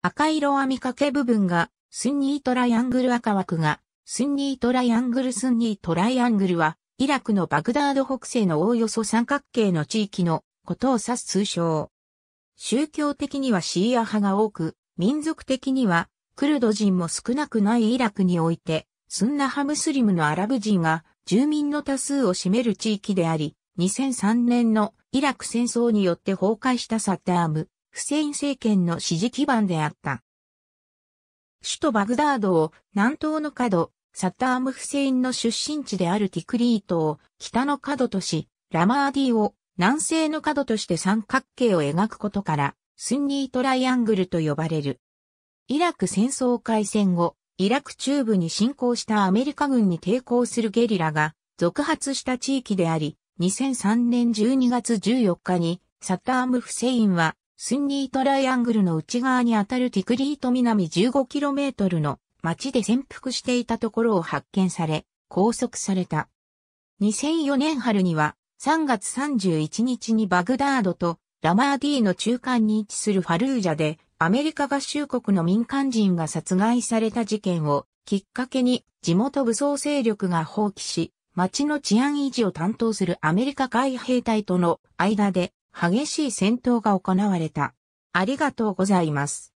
赤色網掛け部分が、スンニートライアングル赤枠が、スンニートライアングルスンニートライアングルは、イラクのバグダード北西のおおよそ三角形の地域のことを指す通称。宗教的にはシーア派が多く、民族的にはクルド人も少なくないイラクにおいて、スンナハムスリムのアラブ人が住民の多数を占める地域であり、2003年のイラク戦争によって崩壊したサッダーム、フセイン政権の支持基盤であった。首都バグダードを南東の角、サッターム・フセインの出身地であるティクリートを北の角とし、ラマーディを南西の角として三角形を描くことから、スンニートライアングルと呼ばれる。イラク戦争開戦後、イラク中部に侵攻したアメリカ軍に抵抗するゲリラが続発した地域であり、2003年12月14日にサッターム・フセインはスンニートライアングルの内側にあたるティクリート南 15km の町で潜伏していたところを発見され、拘束された。2004年春には3月31日にバグダードとラマーディの中間に位置するファルージャでアメリカ合衆国の民間人が殺害された事件をきっかけに地元武装勢力が放棄し、町の治安維持を担当するアメリカ海兵隊との間で激しい戦闘が行われた。ありがとうございます。